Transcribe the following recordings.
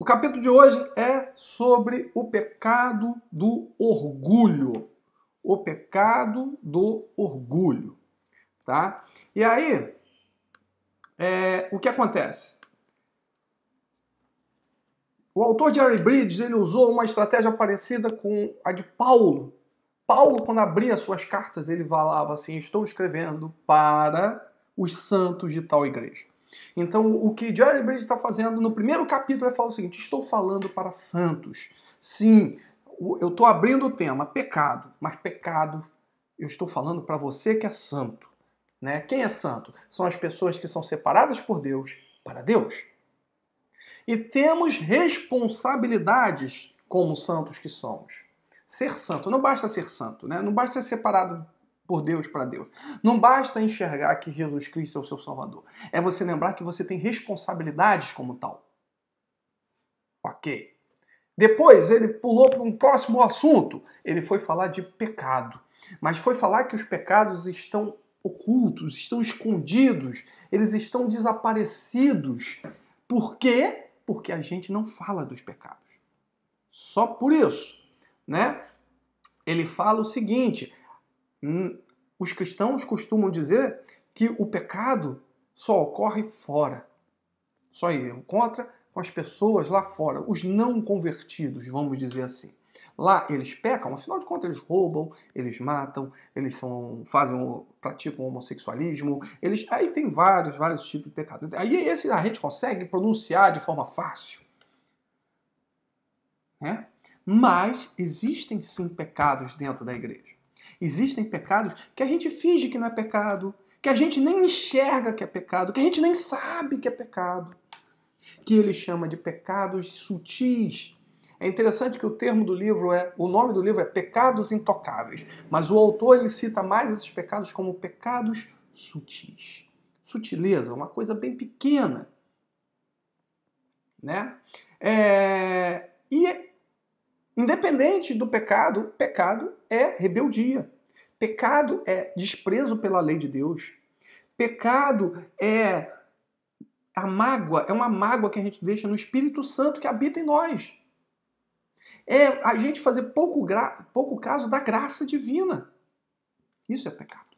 O capítulo de hoje é sobre o pecado do orgulho. O pecado do orgulho, tá? E aí, é, o que acontece? O autor Jerry Bridges ele usou uma estratégia parecida com a de Paulo. Paulo, quando abria suas cartas, ele falava assim: Estou escrevendo para os santos de tal igreja. Então, o que Jerry Bridges está fazendo no primeiro capítulo é falar o seguinte: estou falando para santos. Sim, eu estou abrindo o tema pecado, mas pecado eu estou falando para você que é santo. Né? Quem é santo? São as pessoas que são separadas por Deus para Deus. E temos responsabilidades como santos que somos. Ser santo, não basta ser santo, né? não basta ser separado por Deus para Deus. Não basta enxergar que Jesus Cristo é o seu Salvador. É você lembrar que você tem responsabilidades como tal. Ok. Depois ele pulou para um próximo assunto. Ele foi falar de pecado. Mas foi falar que os pecados estão ocultos, estão escondidos, eles estão desaparecidos. Por quê? Porque a gente não fala dos pecados. Só por isso, né? Ele fala o seguinte: Hum, os cristãos costumam dizer que o pecado só ocorre fora. Só ele encontra com as pessoas lá fora, os não convertidos, vamos dizer assim. Lá eles pecam, afinal de contas eles roubam, eles matam, eles são, fazem, praticam homossexualismo, eles, aí tem vários, vários tipos de pecado. Aí esse a gente consegue pronunciar de forma fácil. Né? Mas existem sim pecados dentro da igreja. Existem pecados que a gente finge que não é pecado, que a gente nem enxerga que é pecado, que a gente nem sabe que é pecado, que ele chama de pecados sutis. É interessante que o termo do livro é, o nome do livro é Pecados Intocáveis, mas o autor ele cita mais esses pecados como pecados sutis. Sutileza, uma coisa bem pequena, né? É, e Independente do pecado, pecado é rebeldia. Pecado é desprezo pela lei de Deus. Pecado é a mágoa, é uma mágoa que a gente deixa no Espírito Santo que habita em nós. É a gente fazer pouco, gra... pouco caso da graça divina. Isso é pecado.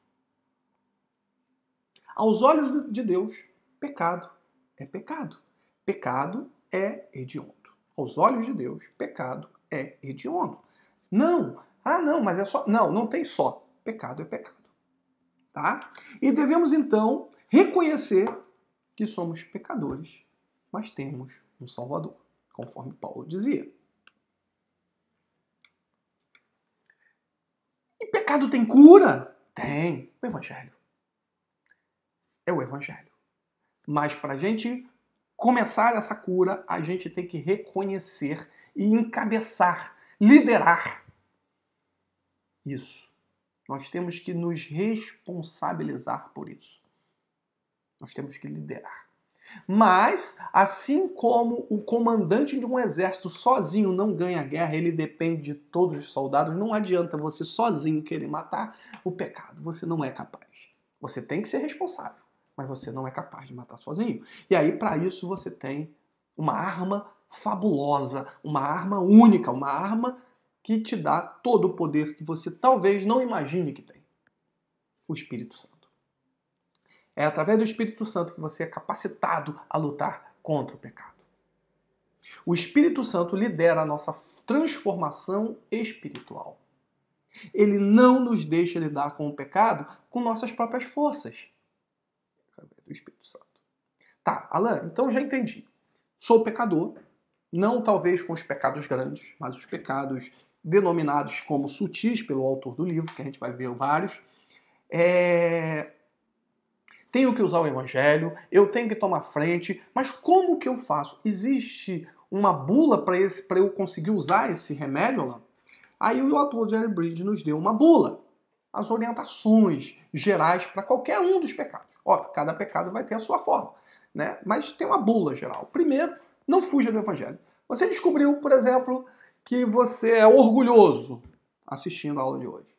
Aos olhos de Deus, pecado é pecado. Pecado é hediondo. Aos olhos de Deus, pecado é hediondo. Não, ah não, mas é só. Não, não tem só. Pecado é pecado. Tá? E devemos então reconhecer que somos pecadores, mas temos um Salvador, conforme Paulo dizia. E pecado tem cura? Tem. O Evangelho. É o Evangelho. Mas para a gente começar essa cura, a gente tem que reconhecer e encabeçar, liderar. Isso. Nós temos que nos responsabilizar por isso. Nós temos que liderar. Mas, assim como o comandante de um exército sozinho não ganha a guerra, ele depende de todos os soldados, não adianta você sozinho querer matar o pecado. Você não é capaz. Você tem que ser responsável, mas você não é capaz de matar sozinho. E aí, para isso, você tem uma arma fabulosa, uma arma única, uma arma que te dá todo o poder que você talvez não imagine que tem. O Espírito Santo. É através do Espírito Santo que você é capacitado a lutar contra o pecado. O Espírito Santo lidera a nossa transformação espiritual. Ele não nos deixa lidar com o pecado com nossas próprias forças. Através do Espírito Santo. Tá, Alan, então já entendi. Sou pecador, não talvez com os pecados grandes, mas os pecados denominados como sutis pelo autor do livro, que a gente vai ver vários. É... Tenho que usar o evangelho, eu tenho que tomar frente, mas como que eu faço? Existe uma bula para eu conseguir usar esse remédio lá? Aí o autor Jerry Bridge nos deu uma bula, as orientações gerais para qualquer um dos pecados. Óbvio, cada pecado vai ter a sua forma, né? mas tem uma bula geral. Primeiro, não fuja do evangelho. Você descobriu, por exemplo, que você é orgulhoso assistindo a aula de hoje.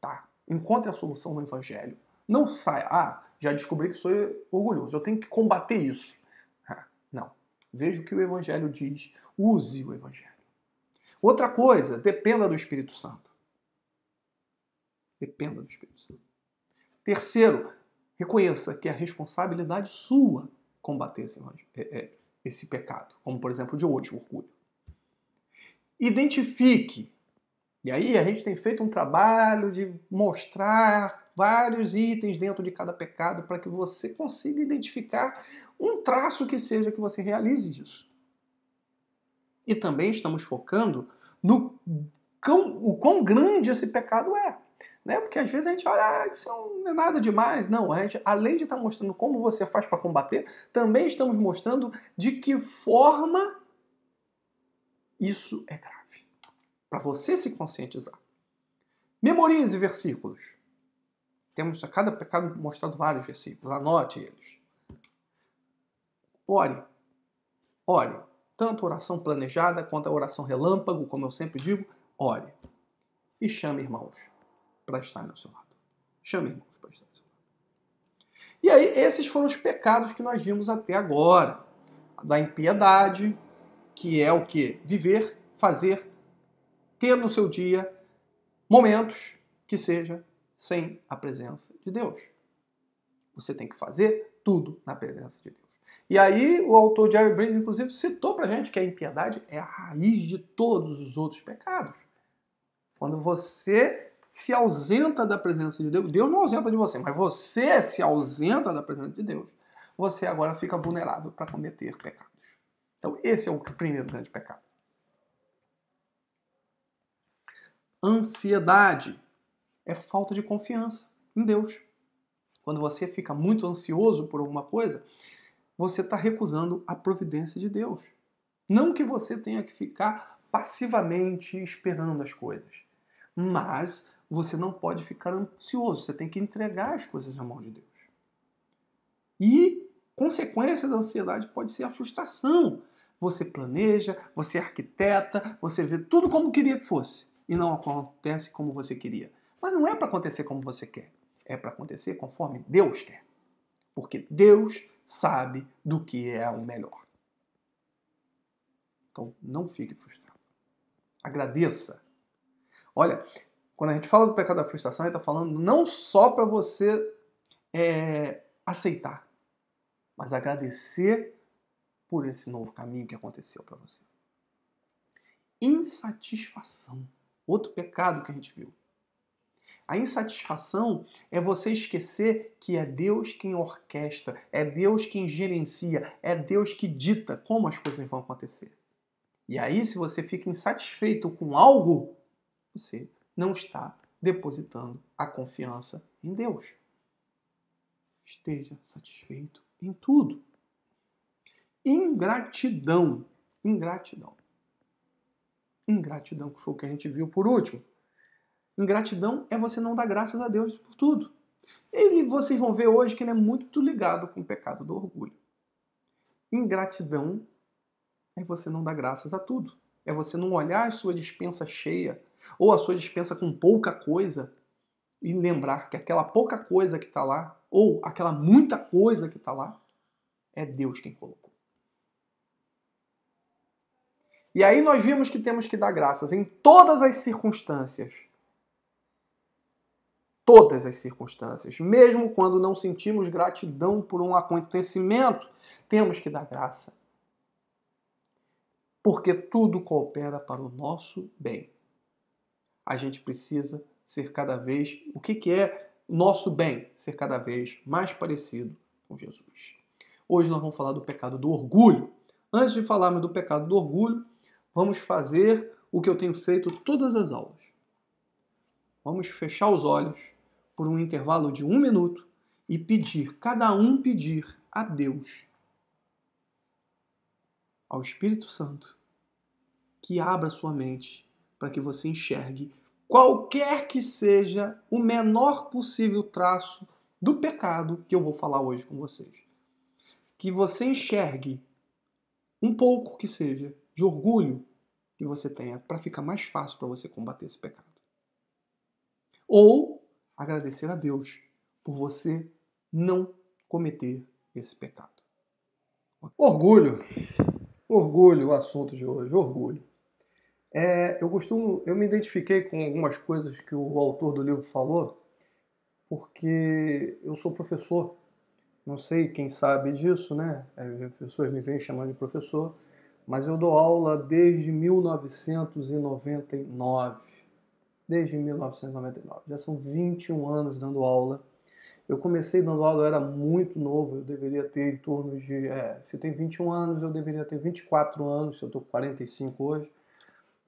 Tá. Encontre a solução no Evangelho. Não saia, ah, já descobri que sou orgulhoso, eu tenho que combater isso. não. Veja o que o Evangelho diz. Use o Evangelho. Outra coisa, dependa do Espírito Santo. Dependa do Espírito Santo. Terceiro, reconheça que é responsabilidade sua combater esse, é, é, esse pecado, como por exemplo de hoje, o orgulho. Identifique. E aí a gente tem feito um trabalho de mostrar vários itens dentro de cada pecado para que você consiga identificar um traço que seja que você realize disso. E também estamos focando no quão, o quão grande esse pecado é né? Porque às vezes a gente olha, ah, isso é não é nada demais. Não, a gente, além de estar tá mostrando como você faz para combater, também estamos mostrando de que forma isso é grave. Para você se conscientizar. Memorize versículos. Temos a cada pecado mostrado vários versículos. Anote eles. Ore. Ore. Tanto oração planejada quanto a oração relâmpago, como eu sempre digo, ore. E chame irmãos para estar ao seu lado. Chame irmãos para estar ao seu lado. E aí, esses foram os pecados que nós vimos até agora. da impiedade, que é o que? Viver, fazer, ter no seu dia momentos que seja sem a presença de Deus. Você tem que fazer tudo na presença de Deus. E aí o autor Jerry Brady, inclusive, citou pra gente que a impiedade é a raiz de todos os outros pecados. Quando você se ausenta da presença de Deus, Deus não ausenta de você, mas você se ausenta da presença de Deus, você agora fica vulnerável para cometer pecados. Então, esse é o primeiro grande pecado. Ansiedade é falta de confiança em Deus. Quando você fica muito ansioso por alguma coisa, você está recusando a providência de Deus. Não que você tenha que ficar passivamente esperando as coisas, mas você não pode ficar ansioso, você tem que entregar as coisas à mão de Deus. E consequência da ansiedade pode ser a frustração. Você planeja, você arquiteta, você vê tudo como queria que fosse e não acontece como você queria. Mas não é para acontecer como você quer, é para acontecer conforme Deus quer. Porque Deus sabe do que é o melhor. Então não fique frustrado. Agradeça. Olha, quando a gente fala do pecado da frustração, a gente está falando não só para você é, aceitar, mas agradecer por esse novo caminho que aconteceu para você. Insatisfação. Outro pecado que a gente viu. A insatisfação é você esquecer que é Deus quem orquestra, é Deus quem gerencia, é Deus que dita como as coisas vão acontecer. E aí, se você fica insatisfeito com algo, você não está depositando a confiança em Deus. Esteja satisfeito em tudo. Ingratidão. Ingratidão. Ingratidão, que foi o que a gente viu por último. Ingratidão é você não dar graças a Deus por tudo. E vocês vão ver hoje que ele é muito ligado com o pecado do orgulho. Ingratidão é você não dar graças a tudo. É você não olhar a sua dispensa cheia ou a sua dispensa com pouca coisa e lembrar que aquela pouca coisa que está lá, ou aquela muita coisa que está lá, é Deus quem colocou. E aí nós vimos que temos que dar graças em todas as circunstâncias. Todas as circunstâncias. Mesmo quando não sentimos gratidão por um acontecimento, temos que dar graça. Porque tudo coopera para o nosso bem a gente precisa ser cada vez. O que, que é nosso bem? Ser cada vez mais parecido com Jesus. Hoje nós vamos falar do pecado do orgulho. Antes de falarmos do pecado do orgulho, vamos fazer o que eu tenho feito todas as aulas. Vamos fechar os olhos por um intervalo de um minuto e pedir, cada um pedir a Deus, ao Espírito Santo, que abra sua mente para que você enxergue qualquer que seja o menor possível traço do pecado que eu vou falar hoje com vocês. Que você enxergue um pouco que seja de orgulho que você tenha para ficar mais fácil para você combater esse pecado. Ou agradecer a Deus por você não cometer esse pecado. Orgulho. Orgulho o assunto de hoje, orgulho. É, eu costumo, eu me identifiquei com algumas coisas que o autor do livro falou, porque eu sou professor. Não sei quem sabe disso, né? É, pessoas me vêm chamando de professor, mas eu dou aula desde 1999. Desde 1999. Já são 21 anos dando aula. Eu comecei dando aula, eu era muito novo, eu deveria ter em torno de. É, se tem 21 anos, eu deveria ter 24 anos, se eu estou com 45 hoje.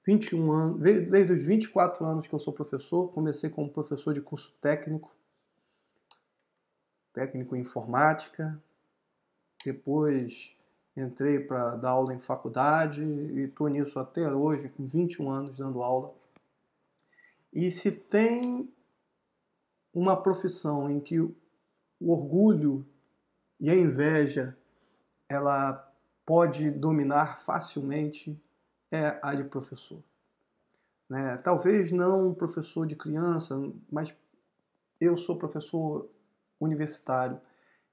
21 anos, desde os 24 anos que eu sou professor, comecei como professor de curso técnico, técnico em informática, depois entrei para dar aula em faculdade e estou nisso até hoje, com 21 anos dando aula. E se tem uma profissão em que o orgulho e a inveja ela pode dominar facilmente é a de professor. Né? Talvez não professor de criança, mas eu sou professor universitário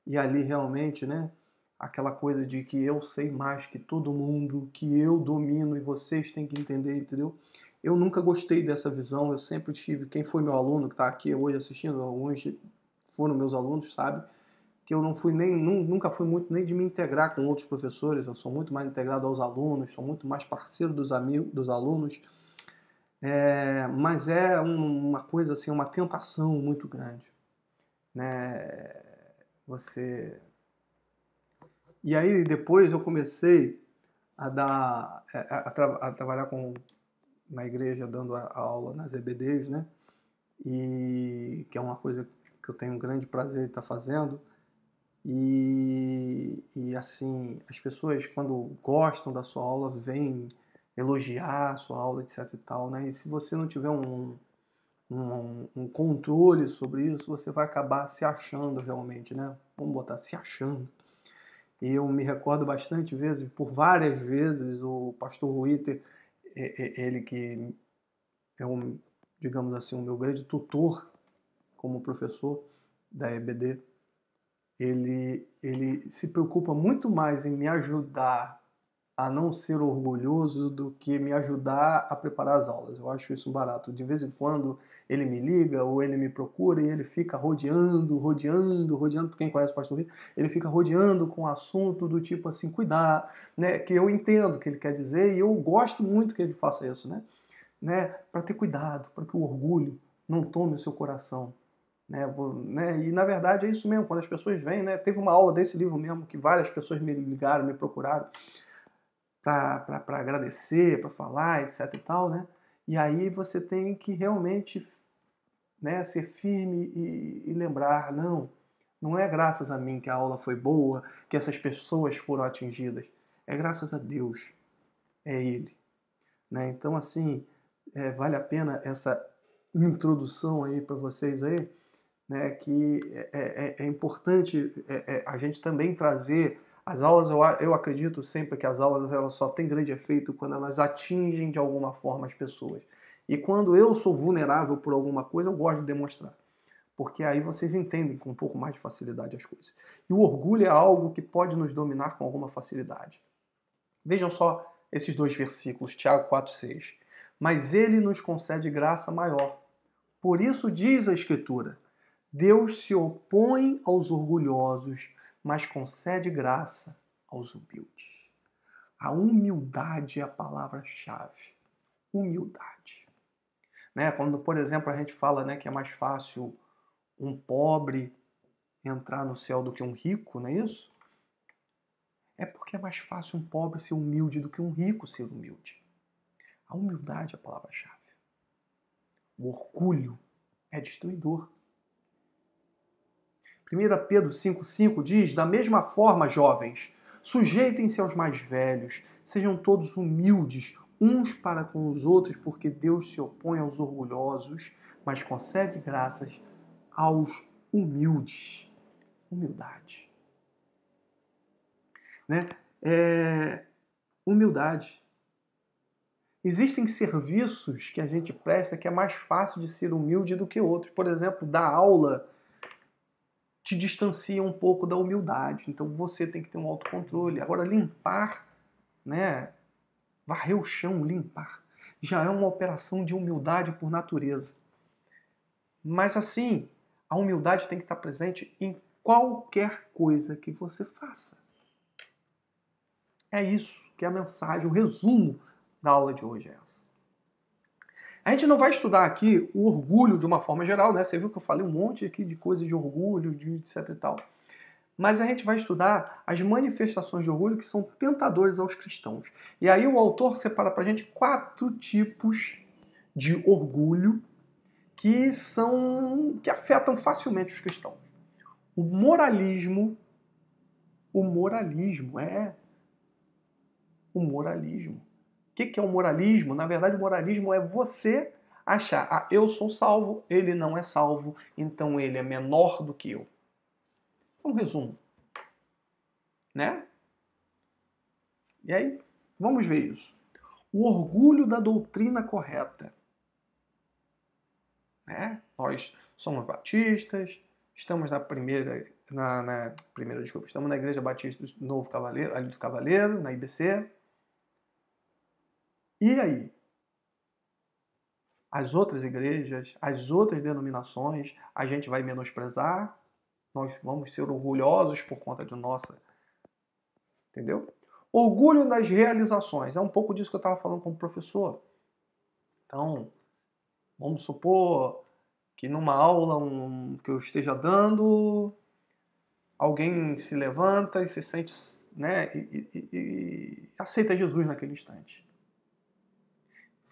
e ali realmente, né, aquela coisa de que eu sei mais que todo mundo, que eu domino e vocês têm que entender, entendeu? Eu nunca gostei dessa visão, eu sempre tive, quem foi meu aluno que está aqui hoje assistindo, alguns foram meus alunos, sabe? que eu não fui nem nunca fui muito nem de me integrar com outros professores, eu sou muito mais integrado aos alunos, sou muito mais parceiro dos amigos, dos alunos, é, mas é um, uma coisa assim, uma tentação muito grande, né? Você e aí depois eu comecei a dar é, é, a, a trabalhar com na igreja dando a, a aula nas EBDs, né? E que é uma coisa que eu tenho um grande prazer de estar tá fazendo e, e assim, as pessoas quando gostam da sua aula, vêm elogiar a sua aula, etc e tal, né? E se você não tiver um, um, um controle sobre isso, você vai acabar se achando realmente, né? Vamos botar se achando. E eu me recordo bastante vezes, por várias vezes, o pastor Ruiter, ele que é um, digamos assim, o meu grande tutor como professor da EBD, ele, ele se preocupa muito mais em me ajudar a não ser orgulhoso do que me ajudar a preparar as aulas. Eu acho isso barato. De vez em quando ele me liga ou ele me procura e ele fica rodeando, rodeando, rodeando. quem conhece o Pastor Vitor, ele fica rodeando com assunto do tipo assim, cuidar, né? Que eu entendo o que ele quer dizer e eu gosto muito que ele faça isso, né? né? Para ter cuidado, para que o orgulho não tome o seu coração, né, vou, né, e na verdade é isso mesmo, quando as pessoas vêm, né, teve uma aula desse livro mesmo que várias pessoas me ligaram, me procuraram para agradecer, para falar, etc e tal, né? E aí você tem que realmente né, ser firme e, e lembrar, não, não é graças a mim que a aula foi boa, que essas pessoas foram atingidas, é graças a Deus, é Ele. Né? Então assim, é, vale a pena essa introdução aí para vocês aí, né, que é, é, é, é importante é, é, a gente também trazer as aulas. Eu, eu acredito sempre que as aulas elas só têm grande efeito quando elas atingem de alguma forma as pessoas. E quando eu sou vulnerável por alguma coisa, eu gosto de demonstrar. Porque aí vocês entendem com um pouco mais de facilidade as coisas. E o orgulho é algo que pode nos dominar com alguma facilidade. Vejam só esses dois versículos, Tiago 4,6. Mas ele nos concede graça maior. Por isso diz a Escritura: Deus se opõe aos orgulhosos, mas concede graça aos humildes. A humildade é a palavra-chave. Humildade. Né? Quando, por exemplo, a gente fala né, que é mais fácil um pobre entrar no céu do que um rico, não é isso? É porque é mais fácil um pobre ser humilde do que um rico ser humilde. A humildade é a palavra-chave. O orgulho é destruidor. 1 Pedro 5,5 diz: Da mesma forma, jovens, sujeitem-se aos mais velhos, sejam todos humildes uns para com os outros, porque Deus se opõe aos orgulhosos, mas concede graças aos humildes. Humildade. Né? É... Humildade. Existem serviços que a gente presta que é mais fácil de ser humilde do que outros. Por exemplo, dar aula te distancia um pouco da humildade. Então você tem que ter um autocontrole. Agora, limpar, né? Varrer o chão, limpar, já é uma operação de humildade por natureza. Mas assim, a humildade tem que estar presente em qualquer coisa que você faça. É isso que é a mensagem, o resumo da aula de hoje é essa. A gente não vai estudar aqui o orgulho de uma forma geral, né? Você viu que eu falei um monte aqui de coisas de orgulho, de etc e tal. Mas a gente vai estudar as manifestações de orgulho que são tentadores aos cristãos. E aí o autor separa pra gente quatro tipos de orgulho que são que afetam facilmente os cristãos. O moralismo, o moralismo é o moralismo que, que é o moralismo? Na verdade, o moralismo é você achar, ah, eu sou salvo, ele não é salvo, então ele é menor do que eu. É um resumo. Né? E aí, vamos ver isso. O orgulho da doutrina correta. Né? Nós somos batistas, estamos na primeira, na, na primeira, desculpa, estamos na Igreja Batista do Novo Cavaleiro, ali do Cavaleiro, na IBC. E aí? As outras igrejas, as outras denominações, a gente vai menosprezar, nós vamos ser orgulhosos por conta de nossa. Entendeu? Orgulho nas realizações. É um pouco disso que eu estava falando com o professor. Então, vamos supor que numa aula um, que eu esteja dando, alguém se levanta e se sente, né, e, e, e aceita Jesus naquele instante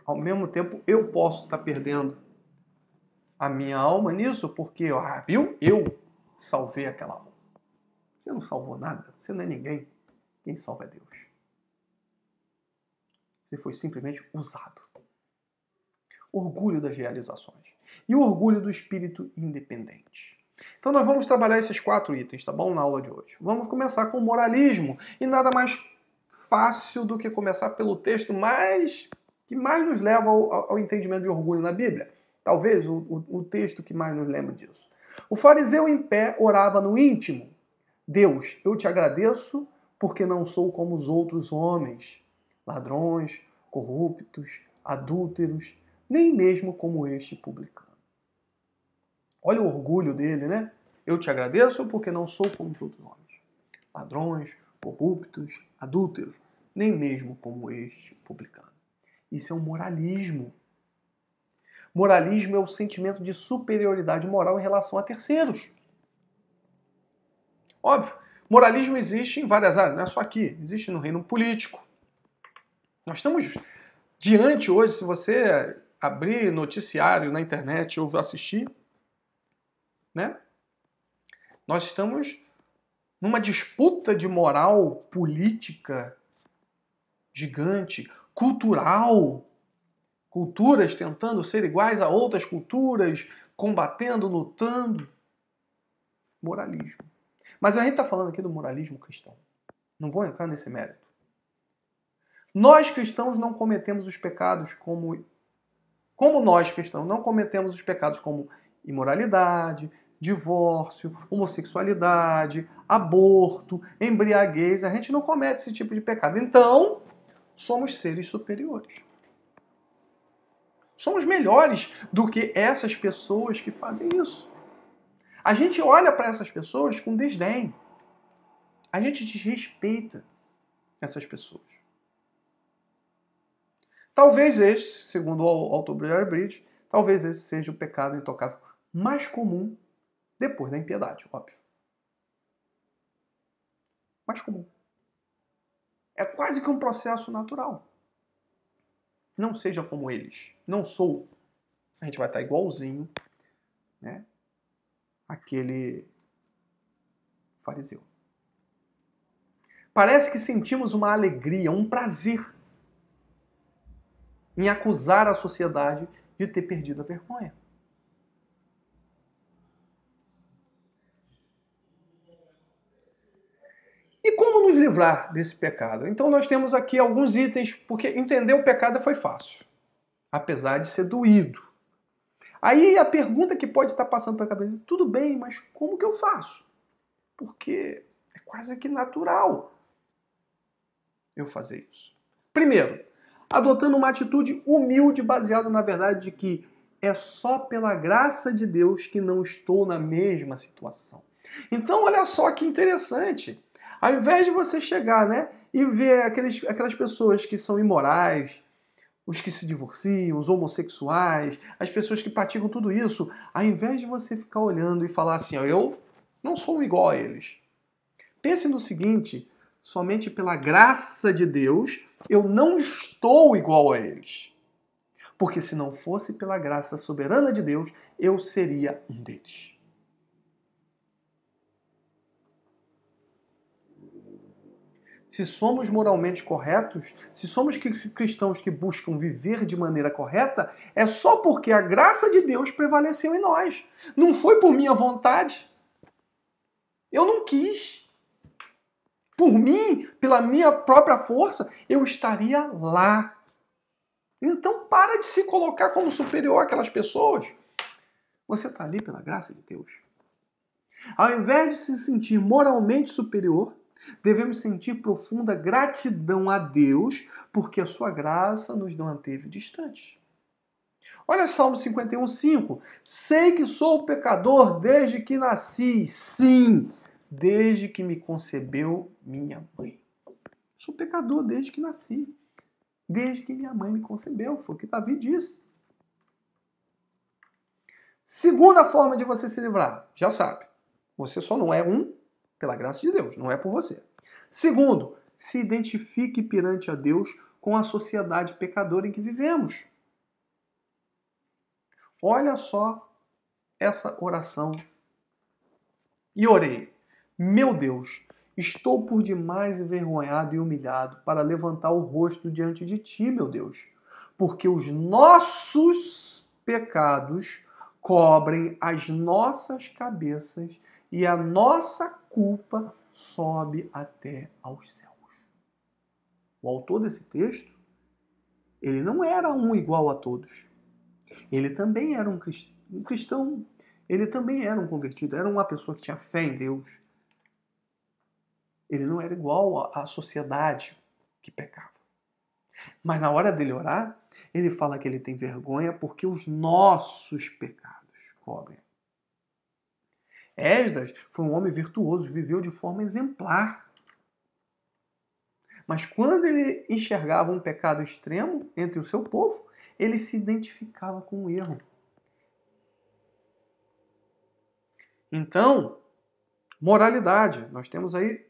ao mesmo tempo eu posso estar tá perdendo a minha alma nisso, porque, ó, ah, viu? Eu salvei aquela alma. Você não salvou nada, você não é ninguém. Quem salva é Deus. Você foi simplesmente usado. Orgulho das realizações. E o orgulho do espírito independente. Então nós vamos trabalhar esses quatro itens, tá bom? Na aula de hoje. Vamos começar com o moralismo. E nada mais fácil do que começar pelo texto mais que mais nos leva ao, ao entendimento de orgulho na Bíblia. Talvez o, o, o texto que mais nos lembra disso. O fariseu em pé orava no íntimo: Deus, eu te agradeço porque não sou como os outros homens, ladrões, corruptos, adúlteros, nem mesmo como este publicano. Olha o orgulho dele, né? Eu te agradeço porque não sou como os outros homens, ladrões, corruptos, adúlteros, nem mesmo como este publicano. Isso é um moralismo. Moralismo é o sentimento de superioridade moral em relação a terceiros. Óbvio, moralismo existe em várias áreas, não é só aqui. Existe no reino político. Nós estamos diante hoje, se você abrir noticiários na internet ou assistir, né? Nós estamos numa disputa de moral política gigante cultural. Culturas tentando ser iguais a outras culturas, combatendo, lutando. Moralismo. Mas a gente está falando aqui do moralismo cristão. Não vou entrar nesse mérito. Nós cristãos não cometemos os pecados como. Como nós cristãos não cometemos os pecados como imoralidade, divórcio, homossexualidade, aborto, embriaguez. A gente não comete esse tipo de pecado. Então, somos seres superiores. Somos melhores do que essas pessoas que fazem isso. A gente olha para essas pessoas com desdém. A gente desrespeita essas pessoas. Talvez esse, segundo o autor Bridge, talvez esse seja o pecado intocável mais comum depois da impiedade, óbvio. Mais comum. É quase que um processo natural. Não seja como eles. Não sou. A gente vai estar igualzinho, né? Aquele fariseu. Parece que sentimos uma alegria, um prazer em acusar a sociedade de ter perdido a vergonha. nos livrar desse pecado? Então nós temos aqui alguns itens, porque entender o pecado foi fácil, apesar de ser doído. Aí a pergunta que pode estar passando pela cabeça, tudo bem, mas como que eu faço? Porque é quase que natural eu fazer isso. Primeiro, adotando uma atitude humilde baseada na verdade de que é só pela graça de Deus que não estou na mesma situação. Então, olha só que interessante. Ao invés de você chegar, né, e ver aqueles, aquelas pessoas que são imorais, os que se divorciam, os homossexuais, as pessoas que praticam tudo isso, ao invés de você ficar olhando e falar assim, eu não sou igual a eles. Pense no seguinte, somente pela graça de Deus eu não estou igual a eles. Porque se não fosse pela graça soberana de Deus, eu seria um deles. se somos moralmente corretos, se somos cristãos que buscam viver de maneira correta, é só porque a graça de Deus prevaleceu em nós. Não foi por minha vontade. Eu não quis. Por mim, pela minha própria força, eu estaria lá. Então para de se colocar como superior àquelas pessoas. Você está ali pela graça de Deus. Ao invés de se sentir moralmente superior, Devemos sentir profunda gratidão a Deus, porque a sua graça nos manteve distantes. Olha Salmo 51, 5. Sei que sou pecador desde que nasci. Sim, desde que me concebeu minha mãe. Sou pecador desde que nasci. Desde que minha mãe me concebeu. Foi o que Davi disse. Segunda forma de você se livrar. Já sabe. Você só não é um pela graça de Deus, não é por você. Segundo, se identifique perante a Deus com a sociedade pecadora em que vivemos. Olha só essa oração. E orei: Meu Deus, estou por demais envergonhado e humilhado para levantar o rosto diante de ti, meu Deus, porque os nossos pecados cobrem as nossas cabeças e a nossa culpa sobe até aos céus. O autor desse texto, ele não era um igual a todos. Ele também era um cristão, ele também era um convertido, era uma pessoa que tinha fé em Deus. Ele não era igual à sociedade que pecava. Mas na hora dele orar, ele fala que ele tem vergonha porque os nossos pecados cobrem Esdras foi um homem virtuoso, viveu de forma exemplar. Mas quando ele enxergava um pecado extremo entre o seu povo, ele se identificava com o erro. Então, moralidade. Nós temos aí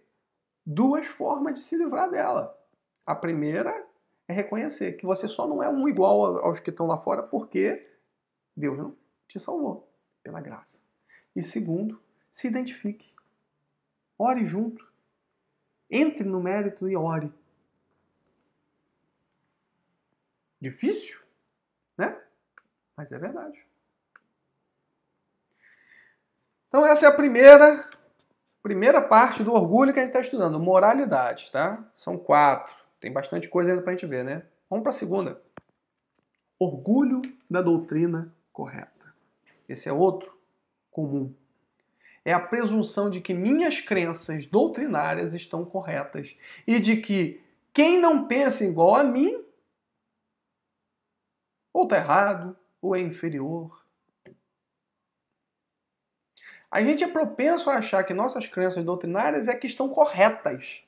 duas formas de se livrar dela. A primeira é reconhecer que você só não é um igual aos que estão lá fora porque Deus não te salvou pela graça. E segundo, se identifique. Ore junto. Entre no mérito e ore. Difícil, né? Mas é verdade. Então essa é a primeira primeira parte do orgulho que a gente está estudando, moralidade, tá? São quatro. Tem bastante coisa ainda para a gente ver, né? Vamos para a segunda. Orgulho da doutrina correta. Esse é outro comum. É a presunção de que minhas crenças doutrinárias estão corretas e de que quem não pensa igual a mim ou está errado ou é inferior. A gente é propenso a achar que nossas crenças doutrinárias é que estão corretas.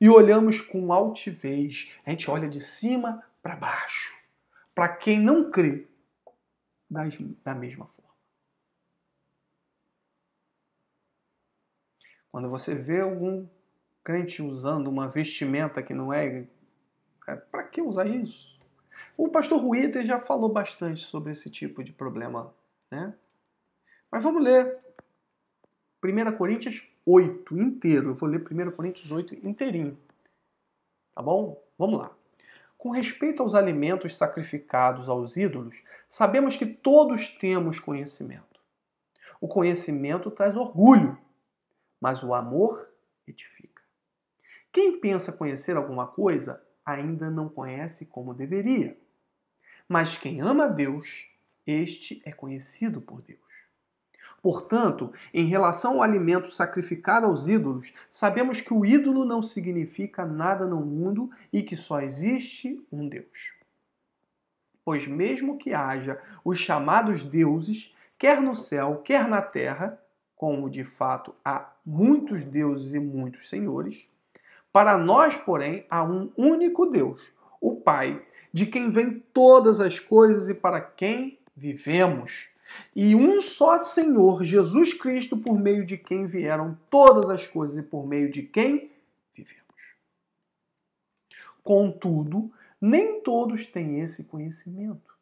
E olhamos com altivez. A gente olha de cima para baixo. Para quem não crê da mesma forma. Quando você vê algum crente usando uma vestimenta que não é. é para que usar isso? O pastor Ruíter já falou bastante sobre esse tipo de problema. Né? Mas vamos ler 1 Coríntios 8 inteiro. Eu vou ler 1 Coríntios 8 inteirinho. Tá bom? Vamos lá. Com respeito aos alimentos sacrificados aos ídolos, sabemos que todos temos conhecimento. O conhecimento traz orgulho, mas o amor edifica. Quem pensa conhecer alguma coisa ainda não conhece como deveria. Mas quem ama Deus, este é conhecido por Deus. Portanto, em relação ao alimento sacrificado aos ídolos, sabemos que o ídolo não significa nada no mundo e que só existe um Deus. Pois, mesmo que haja os chamados deuses, quer no céu, quer na terra, como de fato há muitos deuses e muitos senhores, para nós, porém, há um único Deus, o Pai, de quem vêm todas as coisas e para quem vivemos. E um só Senhor, Jesus Cristo, por meio de quem vieram todas as coisas e por meio de quem vivemos. Contudo, nem todos têm esse conhecimento.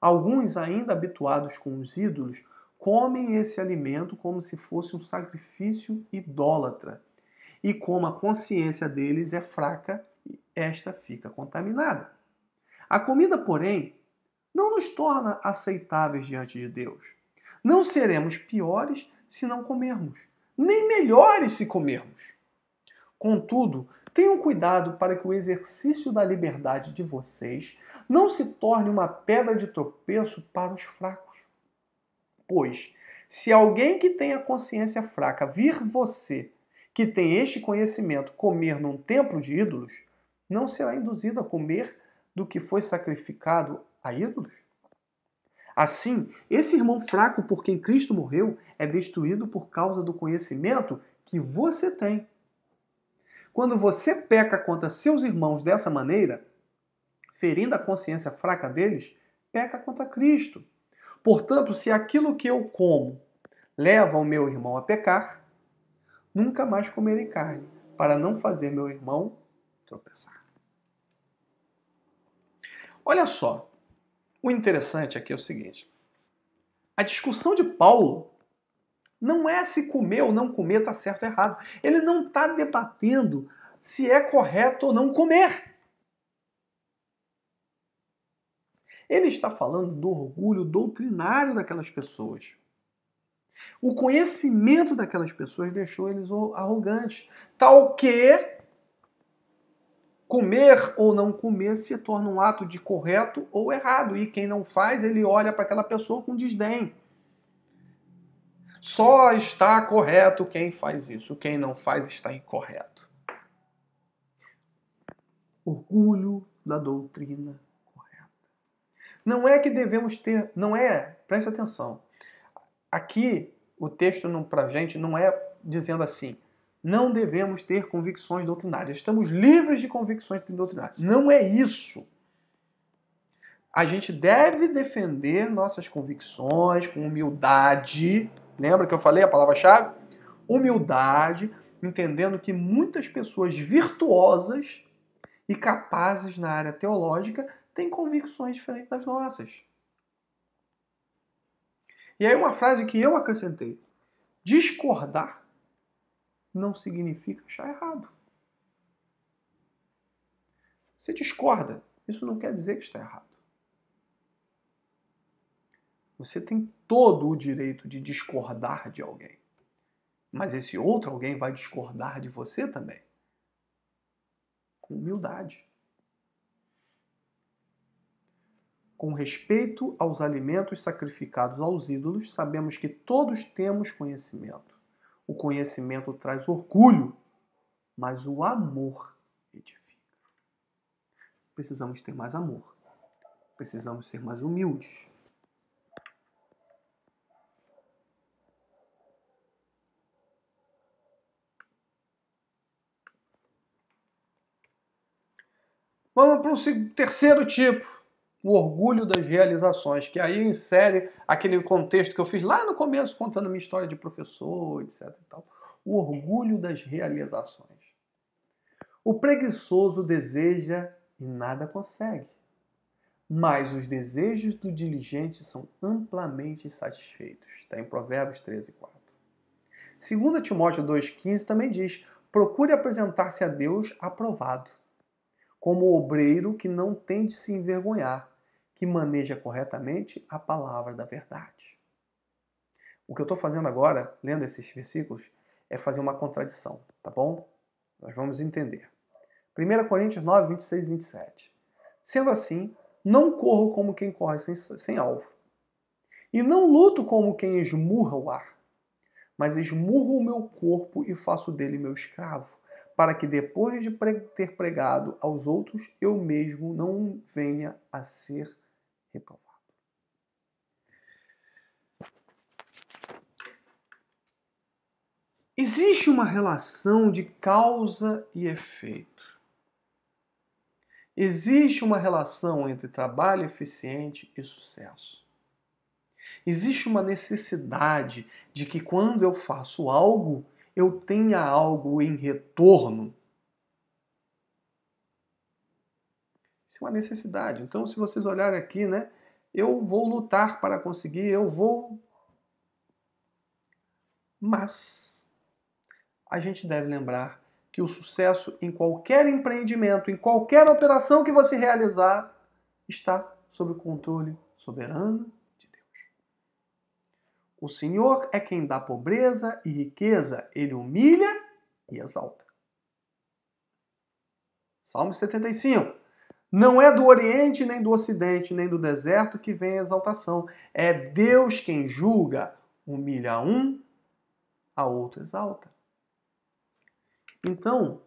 Alguns, ainda habituados com os ídolos, comem esse alimento como se fosse um sacrifício idólatra. E como a consciência deles é fraca, esta fica contaminada. A comida, porém, não nos torna aceitáveis diante de Deus. Não seremos piores se não comermos, nem melhores se comermos. Contudo, tenham cuidado para que o exercício da liberdade de vocês não se torne uma pedra de tropeço para os fracos Pois, se alguém que tem a consciência fraca vir você, que tem este conhecimento, comer num templo de ídolos, não será induzido a comer do que foi sacrificado a ídolos? Assim, esse irmão fraco por quem Cristo morreu é destruído por causa do conhecimento que você tem. Quando você peca contra seus irmãos dessa maneira, ferindo a consciência fraca deles, peca contra Cristo. Portanto, se aquilo que eu como leva o meu irmão a pecar, nunca mais comerei carne, para não fazer meu irmão tropeçar. Olha só, o interessante aqui é o seguinte: a discussão de Paulo não é se comer ou não comer está certo ou errado. Ele não está debatendo se é correto ou não comer. Ele está falando do orgulho doutrinário daquelas pessoas. O conhecimento daquelas pessoas deixou eles arrogantes, tal que comer ou não comer se torna um ato de correto ou errado, e quem não faz, ele olha para aquela pessoa com desdém. Só está correto quem faz isso, quem não faz está incorreto. Orgulho da doutrina não é que devemos ter, não é, preste atenção. Aqui o texto para a gente não é dizendo assim, não devemos ter convicções doutrinárias. Estamos livres de convicções doutrinárias. Não é isso. A gente deve defender nossas convicções com humildade. Lembra que eu falei a palavra-chave? Humildade, entendendo que muitas pessoas virtuosas e capazes na área teológica tem convicções diferentes das nossas. E aí uma frase que eu acrescentei: discordar não significa achar errado. Você discorda, isso não quer dizer que está errado. Você tem todo o direito de discordar de alguém. Mas esse outro alguém vai discordar de você também. Com humildade. Com respeito aos alimentos sacrificados aos ídolos, sabemos que todos temos conhecimento. O conhecimento traz orgulho, mas o amor edifica. Precisamos ter mais amor. Precisamos ser mais humildes. Vamos para o terceiro tipo o orgulho das realizações, que aí insere aquele contexto que eu fiz lá no começo, contando minha história de professor, etc. O orgulho das realizações. O preguiçoso deseja e nada consegue, mas os desejos do diligente são amplamente satisfeitos. Está em Provérbios 13, 4. 2 Timóteo 2,15 também diz: procure apresentar-se a Deus aprovado, como obreiro que não tente se envergonhar, que maneja corretamente a palavra da verdade. O que eu estou fazendo agora, lendo esses versículos, é fazer uma contradição, tá bom? Nós vamos entender. 1 Coríntios 9, 26 e 27. Sendo assim, não corro como quem corre sem, sem alvo. E não luto como quem esmurra o ar, mas esmurro o meu corpo e faço dele meu escravo, para que depois de ter pregado aos outros, eu mesmo não venha a ser reprovado. Existe uma relação de causa e efeito. Existe uma relação entre trabalho eficiente e sucesso. Existe uma necessidade de que quando eu faço algo, eu tenha algo em retorno Isso é uma necessidade. Então, se vocês olharem aqui, né? Eu vou lutar para conseguir, eu vou. Mas a gente deve lembrar que o sucesso em qualquer empreendimento, em qualquer operação que você realizar, está sob o controle soberano de Deus. O Senhor é quem dá pobreza e riqueza, ele humilha e exalta. Salmo 75. Não é do Oriente, nem do Ocidente, nem do deserto que vem a exaltação. É Deus quem julga, humilha um, a outro exalta. Então,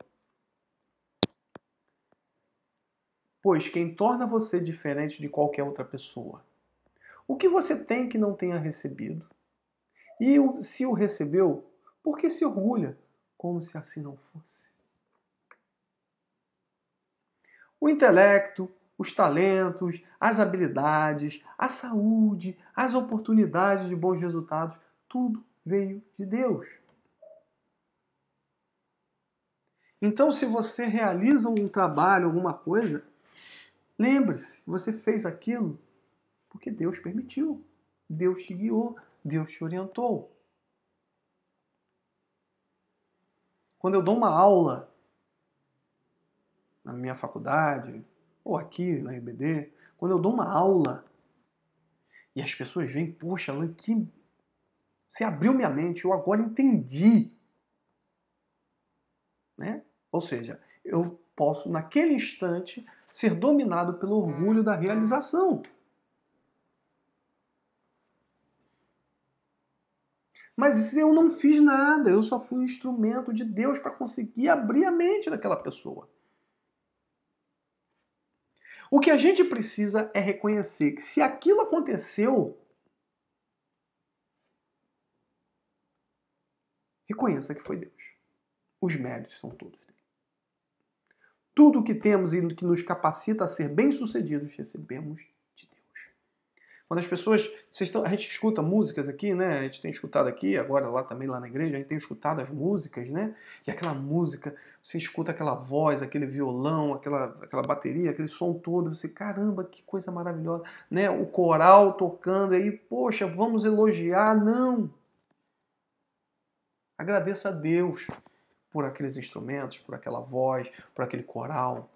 pois quem torna você diferente de qualquer outra pessoa? O que você tem que não tenha recebido? E se o recebeu, por que se orgulha como se assim não fosse? o intelecto, os talentos, as habilidades, a saúde, as oportunidades de bons resultados, tudo veio de Deus. Então, se você realiza um trabalho, alguma coisa, lembre-se, você fez aquilo porque Deus permitiu, Deus te guiou, Deus te orientou. Quando eu dou uma aula na minha faculdade, ou aqui na IBD, quando eu dou uma aula e as pessoas veem, poxa, Alan, que você abriu minha mente, eu agora entendi. Né? Ou seja, eu posso, naquele instante, ser dominado pelo orgulho da realização. Mas eu não fiz nada, eu só fui um instrumento de Deus para conseguir abrir a mente daquela pessoa. O que a gente precisa é reconhecer que se aquilo aconteceu, reconheça que foi Deus. Os méritos são todos dele. Tudo o que temos e que nos capacita a ser bem-sucedidos recebemos quando as pessoas. Estão, a gente escuta músicas aqui, né? A gente tem escutado aqui, agora lá também, lá na igreja, a gente tem escutado as músicas, né? E aquela música, você escuta aquela voz, aquele violão, aquela, aquela bateria, aquele som todo, você, caramba, que coisa maravilhosa, né? O coral tocando aí, poxa, vamos elogiar. Não! Agradeça a Deus por aqueles instrumentos, por aquela voz, por aquele coral,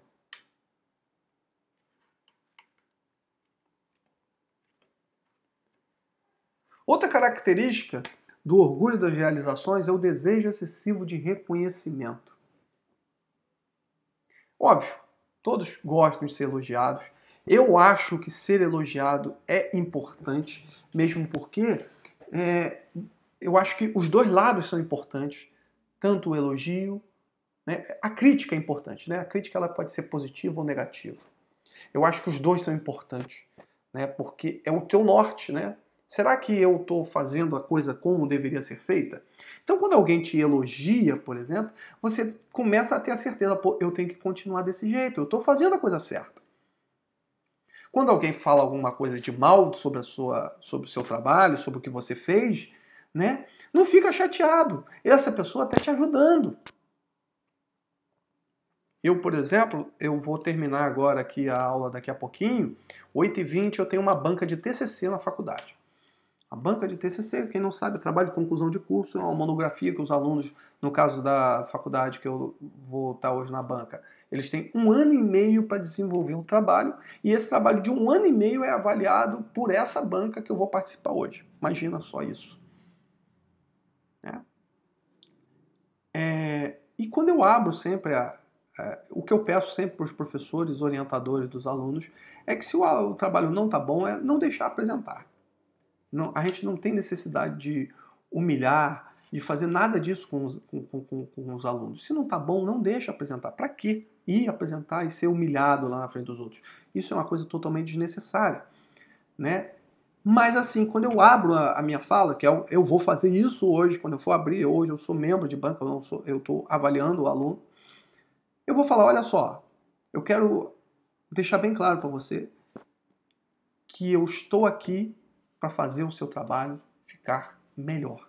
característica do orgulho das realizações é o desejo excessivo de reconhecimento. Óbvio, todos gostam de ser elogiados. Eu acho que ser elogiado é importante, mesmo porque é, eu acho que os dois lados são importantes, tanto o elogio, né, a crítica é importante, né? A crítica ela pode ser positiva ou negativa. Eu acho que os dois são importantes, né? Porque é o teu norte, né? Será que eu estou fazendo a coisa como deveria ser feita? Então, quando alguém te elogia, por exemplo, você começa a ter a certeza, pô, eu tenho que continuar desse jeito, eu estou fazendo a coisa certa. Quando alguém fala alguma coisa de mal sobre, a sua, sobre o seu trabalho, sobre o que você fez, né? Não fica chateado. Essa pessoa está te ajudando. Eu, por exemplo, eu vou terminar agora aqui a aula daqui a pouquinho. 8h20 eu tenho uma banca de TCC na faculdade. A banca de TCC, quem não sabe, é trabalho de conclusão de curso, é uma monografia que os alunos, no caso da faculdade que eu vou estar hoje na banca, eles têm um ano e meio para desenvolver um trabalho, e esse trabalho de um ano e meio é avaliado por essa banca que eu vou participar hoje. Imagina só isso. É. É, e quando eu abro sempre a, o que eu peço sempre para os professores, orientadores dos alunos, é que se o, o trabalho não está bom, é não deixar apresentar. Não, a gente não tem necessidade de humilhar, de fazer nada disso com os, com, com, com os alunos. Se não está bom, não deixa apresentar. Para quê? Ir apresentar e ser humilhado lá na frente dos outros. Isso é uma coisa totalmente desnecessária. Né? Mas assim, quando eu abro a, a minha fala, que eu, é eu, vou fazer isso hoje, quando eu for abrir, hoje eu sou membro de banco, eu estou avaliando o aluno, eu vou falar, olha só, eu quero deixar bem claro para você que eu estou aqui para fazer o seu trabalho ficar melhor.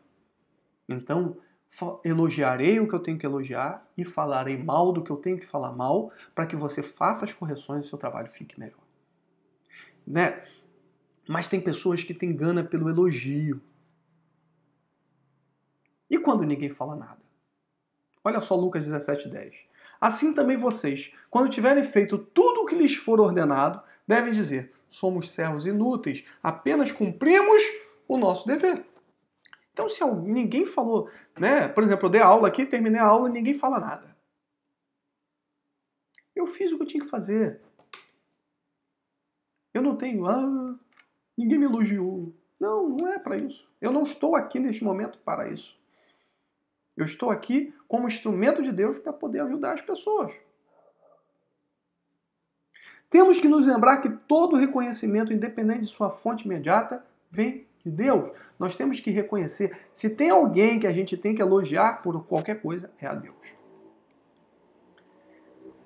Então, elogiarei o que eu tenho que elogiar e falarei mal do que eu tenho que falar mal para que você faça as correções e o seu trabalho fique melhor. Né? Mas tem pessoas que têm gana pelo elogio. E quando ninguém fala nada? Olha só Lucas 17:10. Assim também vocês, quando tiverem feito tudo o que lhes for ordenado, devem dizer: somos servos inúteis, apenas cumprimos o nosso dever. Então, se ninguém falou, né? Por exemplo, eu dei aula aqui, terminei a aula e ninguém fala nada. Eu fiz o que eu tinha que fazer. Eu não tenho, ah, ninguém me elogiou. Não, não é para isso. Eu não estou aqui neste momento para isso. Eu estou aqui como instrumento de Deus para poder ajudar as pessoas. Temos que nos lembrar que todo reconhecimento, independente de sua fonte imediata, vem de Deus. Nós temos que reconhecer. Se tem alguém que a gente tem que elogiar por qualquer coisa, é a Deus.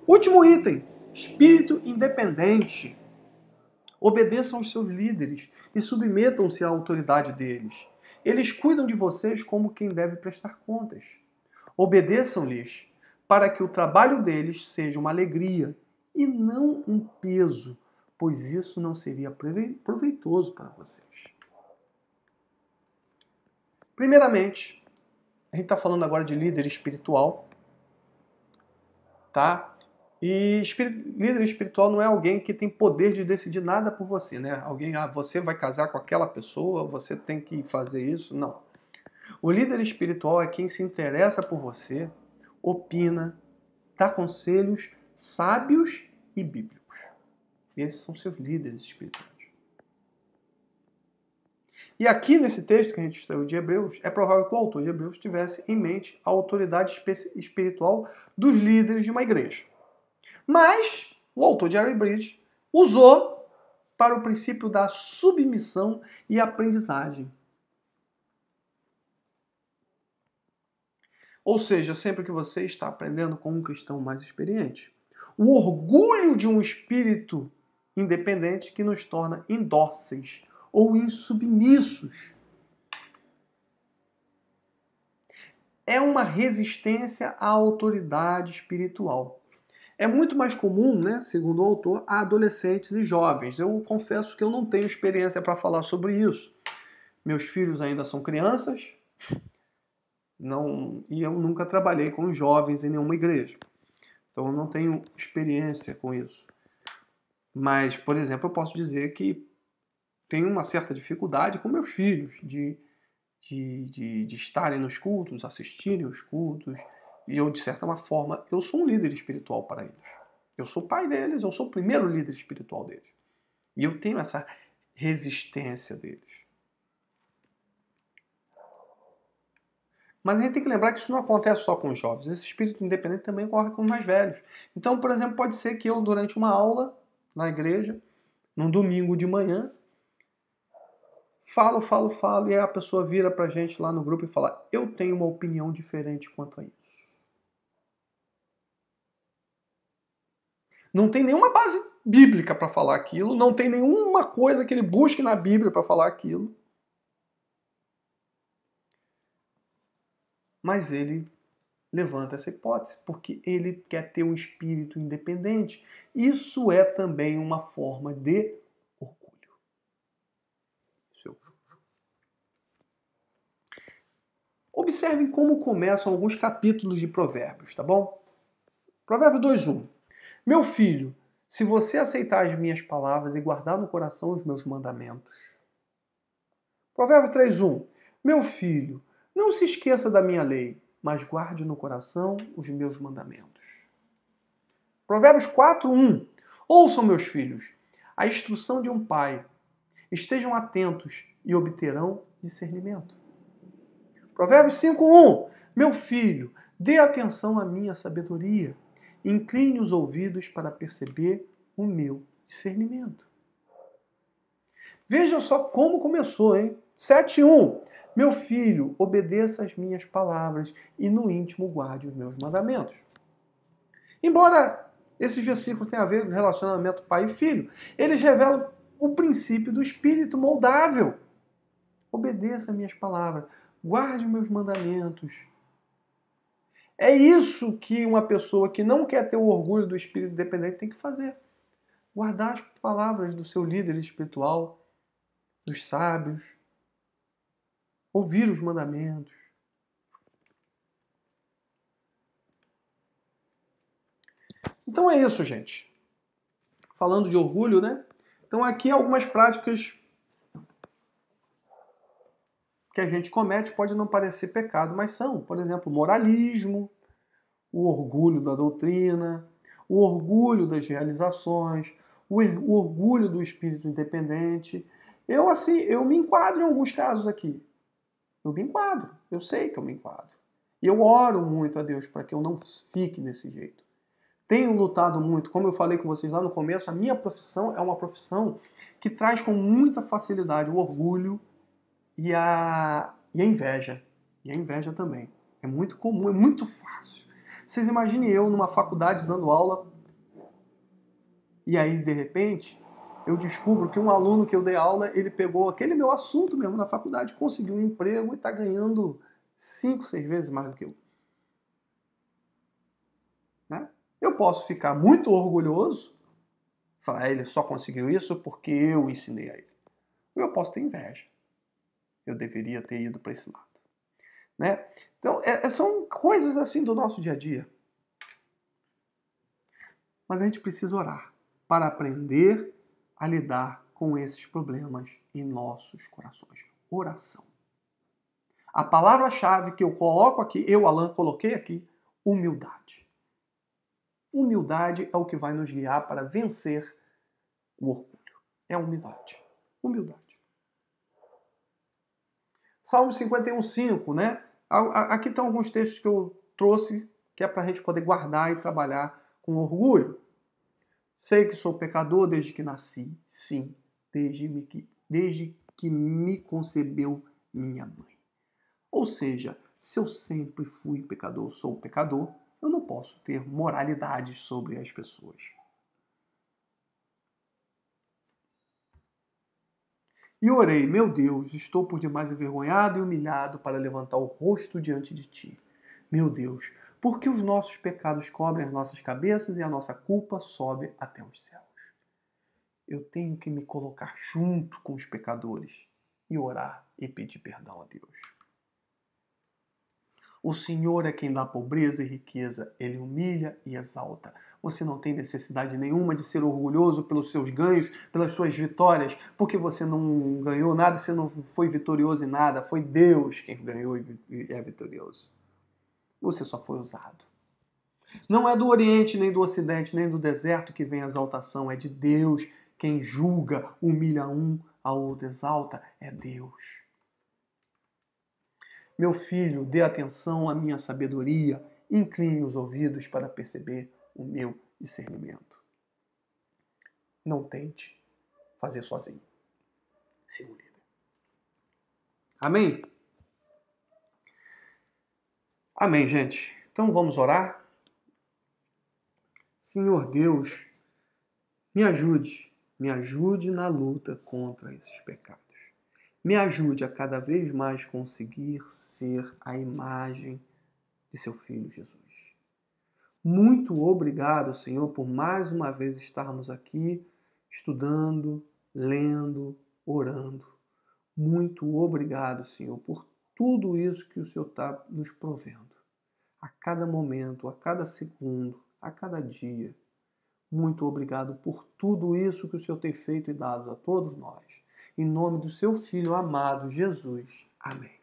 Último item: espírito independente. Obedeçam aos seus líderes e submetam-se à autoridade deles. Eles cuidam de vocês como quem deve prestar contas. Obedeçam-lhes para que o trabalho deles seja uma alegria e não um peso, pois isso não seria proveitoso para vocês. Primeiramente, a gente está falando agora de líder espiritual, tá? E líder espiritual não é alguém que tem poder de decidir nada por você, né? Alguém, ah, você vai casar com aquela pessoa, você tem que fazer isso. Não. O líder espiritual é quem se interessa por você, opina, dá conselhos sábios e bíblicos. Esses são seus líderes espirituais. E aqui nesse texto que a gente extraiu de Hebreus, é provável que o autor de Hebreus tivesse em mente a autoridade espiritual dos líderes de uma igreja. Mas o autor de Hebreus usou para o princípio da submissão e aprendizagem. Ou seja, sempre que você está aprendendo com um cristão mais experiente, o orgulho de um espírito independente que nos torna indóceis ou insubmissos. É uma resistência à autoridade espiritual. É muito mais comum, né, segundo o autor, a adolescentes e jovens. Eu confesso que eu não tenho experiência para falar sobre isso. Meus filhos ainda são crianças, não, e eu nunca trabalhei com jovens em nenhuma igreja. Então eu não tenho experiência com isso. Mas, por exemplo, eu posso dizer que tenho uma certa dificuldade com meus filhos de, de, de, de estarem nos cultos, assistirem os cultos, e eu, de certa forma, eu sou um líder espiritual para eles. Eu sou pai deles, eu sou o primeiro líder espiritual deles. E eu tenho essa resistência deles. Mas a gente tem que lembrar que isso não acontece só com os jovens. Esse espírito independente também ocorre com os mais velhos. Então, por exemplo, pode ser que eu, durante uma aula na igreja, num domingo de manhã, falo, falo, falo, e a pessoa vira para a gente lá no grupo e fala: Eu tenho uma opinião diferente quanto a isso. Não tem nenhuma base bíblica para falar aquilo, não tem nenhuma coisa que ele busque na Bíblia para falar aquilo. Mas ele levanta essa hipótese, porque ele quer ter um espírito independente. Isso é também uma forma de orgulho. Seu. Observem como começam alguns capítulos de Provérbios, tá bom? Provérbio 2:1. Meu filho, se você aceitar as minhas palavras e guardar no coração os meus mandamentos. Provérbio 3:1. Meu filho, não se esqueça da minha lei, mas guarde no coração os meus mandamentos. Provérbios 4:1. Ouçam, meus filhos, a instrução de um pai. Estejam atentos e obterão discernimento. Provérbios 5:1. Meu filho, dê atenção à minha sabedoria. Incline os ouvidos para perceber o meu discernimento. Veja só como começou, hein? 7:1. Meu filho, obedeça as minhas palavras e no íntimo guarde os meus mandamentos. Embora esses versículos tenham a ver com o relacionamento pai e filho, eles revelam o princípio do espírito moldável. Obedeça as minhas palavras, guarde os meus mandamentos. É isso que uma pessoa que não quer ter o orgulho do espírito dependente tem que fazer. Guardar as palavras do seu líder espiritual, dos sábios, ouvir os mandamentos. Então é isso, gente. Falando de orgulho, né? Então aqui é algumas práticas que a gente comete pode não parecer pecado, mas são, por exemplo, moralismo, o orgulho da doutrina, o orgulho das realizações, o orgulho do espírito independente. Eu assim, eu me enquadro em alguns casos aqui. Eu me enquadro, eu sei que eu me enquadro. E eu oro muito a Deus para que eu não fique desse jeito. Tenho lutado muito, como eu falei com vocês lá no começo, a minha profissão é uma profissão que traz com muita facilidade o orgulho e a, e a inveja. E a inveja também. É muito comum, é muito fácil. Vocês imaginem eu numa faculdade dando aula e aí, de repente, eu descubro que um aluno que eu dei aula, ele pegou aquele meu assunto mesmo na faculdade, conseguiu um emprego e está ganhando cinco, seis vezes mais do que eu. Né? Eu posso ficar muito orgulhoso, falar, ah, ele só conseguiu isso porque eu ensinei a ele. Ou eu posso ter inveja. Eu deveria ter ido para esse lado. Né? Então, é, é, são coisas assim do nosso dia a dia. Mas a gente precisa orar para aprender a lidar com esses problemas em nossos corações. Oração. A palavra-chave que eu coloco aqui, eu, Alan, coloquei aqui, humildade. Humildade é o que vai nos guiar para vencer o orgulho. É a humildade. Humildade. Salmo 51,5, né? Aqui estão alguns textos que eu trouxe que é para a gente poder guardar e trabalhar com orgulho. Sei que sou pecador desde que nasci, sim, desde, que, desde que me concebeu minha mãe. Ou seja, se eu sempre fui pecador, sou pecador, eu não posso ter moralidade sobre as pessoas. E orei, meu Deus, estou por demais envergonhado e humilhado para levantar o rosto diante de ti. Meu Deus, porque os nossos pecados cobrem as nossas cabeças e a nossa culpa sobe até os céus. Eu tenho que me colocar junto com os pecadores e orar e pedir perdão a Deus. O Senhor é quem dá pobreza e riqueza, ele humilha e exalta. Você não tem necessidade nenhuma de ser orgulhoso pelos seus ganhos, pelas suas vitórias, porque você não ganhou nada, você não foi vitorioso em nada, foi Deus quem ganhou e é vitorioso você só foi usado. Não é do Oriente, nem do Ocidente, nem do deserto que vem a exaltação, é de Deus. Quem julga, humilha um, a outro exalta, é Deus. Meu filho, dê atenção à minha sabedoria, incline os ouvidos para perceber o meu discernimento. Não tente fazer sozinho. Seu Amém? Amém, gente. Então vamos orar? Senhor Deus, me ajude, me ajude na luta contra esses pecados. Me ajude a cada vez mais conseguir ser a imagem de seu filho Jesus. Muito obrigado, Senhor, por mais uma vez estarmos aqui estudando, lendo, orando. Muito obrigado, Senhor, por tudo isso que o Senhor está nos provendo a cada momento, a cada segundo, a cada dia. Muito obrigado por tudo isso que o Senhor tem feito e dado a todos nós. Em nome do seu Filho amado, Jesus. Amém.